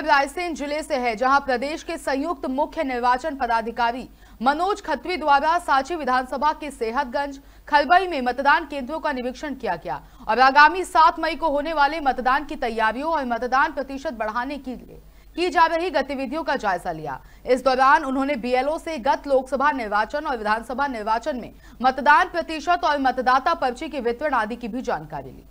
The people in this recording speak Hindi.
रायसेन जिले से है जहां प्रदेश के संयुक्त मुख्य निर्वाचन पदाधिकारी मनोज खत्री द्वारा सांची विधानसभा के सेहतगंज खलबई में मतदान केंद्रों का निरीक्षण किया गया और आगामी सात मई को होने वाले मतदान की तैयारियों और मतदान प्रतिशत बढ़ाने के लिए की जा रही गतिविधियों का जायजा लिया इस दौरान उन्होंने बीएलओ से गत लोकसभा निर्वाचन और विधानसभा निर्वाचन में मतदान प्रतिशत और मतदाता पर्ची के वितरण आदि की भी जानकारी ली